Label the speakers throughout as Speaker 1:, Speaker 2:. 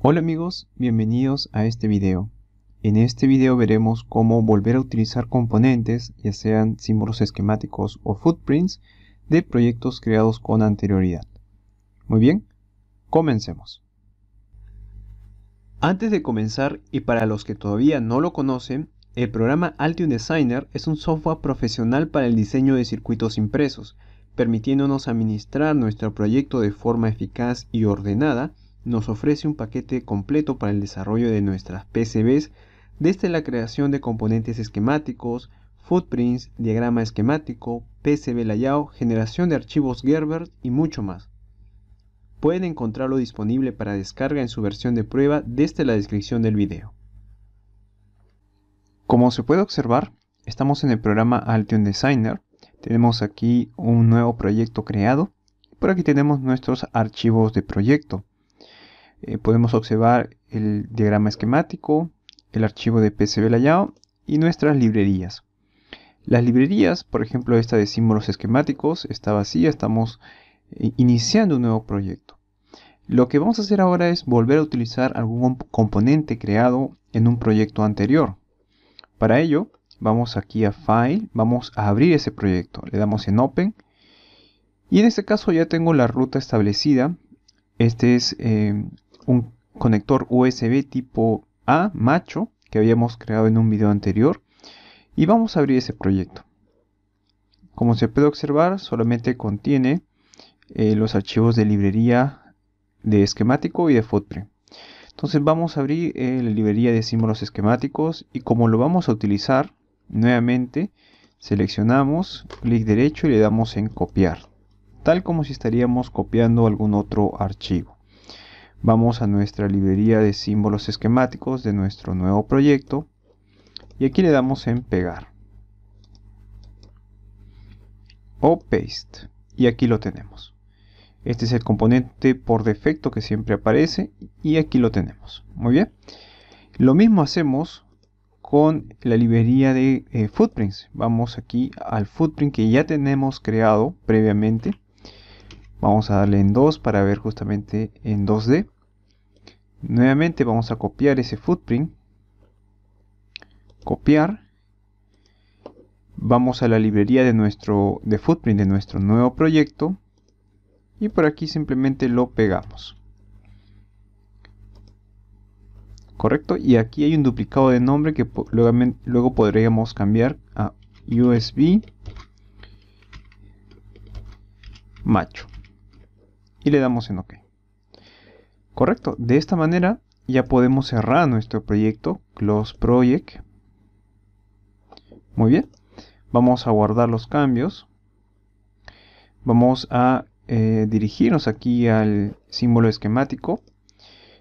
Speaker 1: Hola amigos, bienvenidos a este video. En este video veremos cómo volver a utilizar componentes, ya sean símbolos esquemáticos o footprints, de proyectos creados con anterioridad. Muy bien, comencemos. Antes de comenzar, y para los que todavía no lo conocen, el programa Altium Designer es un software profesional para el diseño de circuitos impresos, permitiéndonos administrar nuestro proyecto de forma eficaz y ordenada, nos ofrece un paquete completo para el desarrollo de nuestras PCBs desde este, la creación de componentes esquemáticos, footprints, diagrama esquemático, PCB layout, generación de archivos Gerber y mucho más. Pueden encontrarlo disponible para descarga en su versión de prueba desde este, la descripción del video. Como se puede observar, estamos en el programa Altium Designer. Tenemos aquí un nuevo proyecto creado. Por aquí tenemos nuestros archivos de proyecto. Eh, podemos observar el diagrama esquemático, el archivo de PCB Layout y nuestras librerías. Las librerías, por ejemplo esta de símbolos esquemáticos, está vacía, estamos eh, iniciando un nuevo proyecto. Lo que vamos a hacer ahora es volver a utilizar algún componente creado en un proyecto anterior. Para ello, vamos aquí a File, vamos a abrir ese proyecto, le damos en Open y en este caso ya tengo la ruta establecida. Este es eh, un conector USB tipo A macho que habíamos creado en un video anterior y vamos a abrir ese proyecto. Como se puede observar solamente contiene eh, los archivos de librería de esquemático y de footprint. Entonces vamos a abrir eh, la librería de símbolos esquemáticos y como lo vamos a utilizar nuevamente seleccionamos clic derecho y le damos en copiar tal como si estaríamos copiando algún otro archivo Vamos a nuestra librería de símbolos esquemáticos de nuestro nuevo proyecto y aquí le damos en pegar o paste y aquí lo tenemos. Este es el componente por defecto que siempre aparece y aquí lo tenemos. Muy bien. Lo mismo hacemos con la librería de eh, footprints. Vamos aquí al footprint que ya tenemos creado previamente Vamos a darle en 2 para ver justamente en 2D. Nuevamente vamos a copiar ese footprint. Copiar. Vamos a la librería de nuestro de footprint de nuestro nuevo proyecto. Y por aquí simplemente lo pegamos. correcto y aquí hay un duplicado de nombre que luego, luego podríamos cambiar a USB macho le damos en OK. Correcto, de esta manera ya podemos cerrar nuestro proyecto, Close Project. Muy bien, vamos a guardar los cambios. Vamos a eh, dirigirnos aquí al símbolo esquemático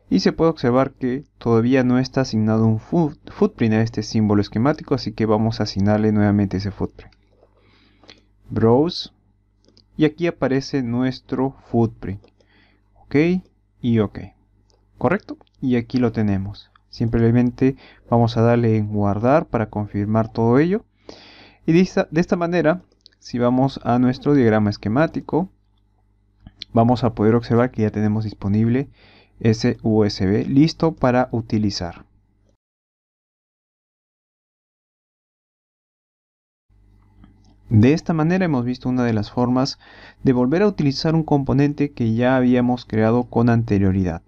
Speaker 1: y se puede observar que todavía no está asignado un footprint a este símbolo esquemático, así que vamos a asignarle nuevamente ese footprint. Browse, y aquí aparece nuestro footprint ok y ok correcto y aquí lo tenemos simplemente vamos a darle en guardar para confirmar todo ello y de esta, manera si vamos a nuestro diagrama esquemático vamos a poder observar que ya tenemos disponible ese USB listo para utilizar De esta manera hemos visto una de las formas de volver a utilizar un componente que ya habíamos creado con anterioridad.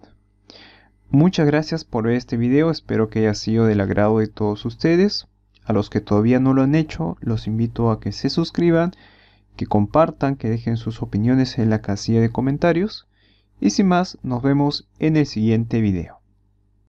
Speaker 1: Muchas gracias por ver este video, espero que haya sido del agrado de todos ustedes. A los que todavía no lo han hecho, los invito a que se suscriban, que compartan, que dejen sus opiniones en la casilla de comentarios. Y sin más, nos vemos en el siguiente video.